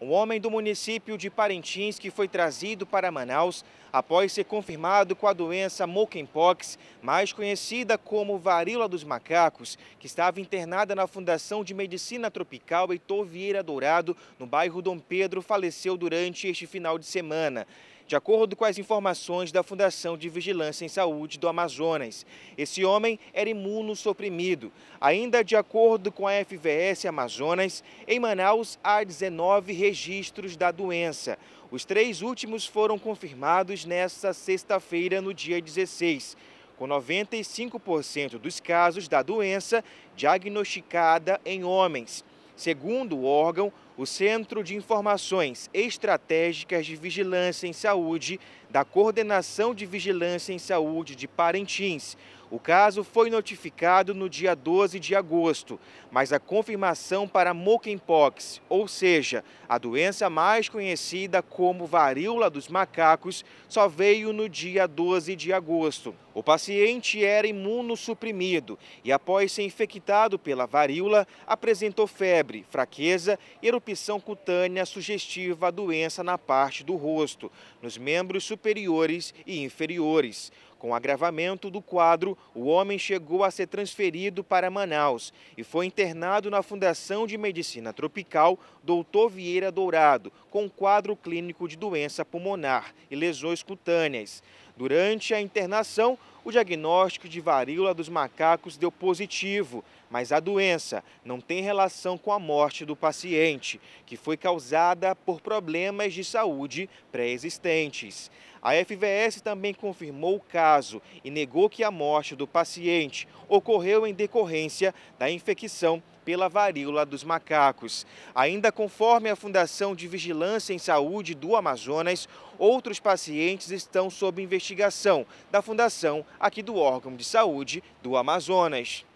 um homem do município de Parintins que foi trazido para Manaus após ser confirmado com a doença monkeypox, mais conhecida como varíola dos macacos, que estava internada na Fundação de Medicina Tropical e Vieira Dourado, no bairro Dom Pedro, faleceu durante este final de semana de acordo com as informações da Fundação de Vigilância em Saúde do Amazonas. Esse homem era imunossuprimido. Ainda de acordo com a FVS Amazonas, em Manaus há 19 registros da doença. Os três últimos foram confirmados nesta sexta-feira, no dia 16 com 95% dos casos da doença diagnosticada em homens. Segundo o órgão, o Centro de Informações Estratégicas de Vigilância em Saúde da Coordenação de Vigilância em Saúde de Parintins. O caso foi notificado no dia 12 de agosto, mas a confirmação para monkeypox, ou seja, a doença mais conhecida como varíola dos macacos, só veio no dia 12 de agosto. O paciente era imunossuprimido e após ser infectado pela varíola, apresentou febre, fraqueza, erupção erupção cutânea sugestiva à doença na parte do rosto, nos membros superiores e inferiores. Com o agravamento do quadro, o homem chegou a ser transferido para Manaus e foi internado na Fundação de Medicina Tropical Doutor Vieira Dourado, com quadro clínico de doença pulmonar e lesões cutâneas. Durante a internação, o diagnóstico de varíola dos macacos deu positivo, mas a doença não tem relação com a morte do paciente, que foi causada por problemas de saúde pré-existentes. A FVS também confirmou o caso e negou que a morte do paciente ocorreu em decorrência da infecção pela varíola dos macacos. Ainda conforme a Fundação de Vigilância em Saúde do Amazonas, outros pacientes estão sob investigação da Fundação aqui do órgão de saúde do Amazonas.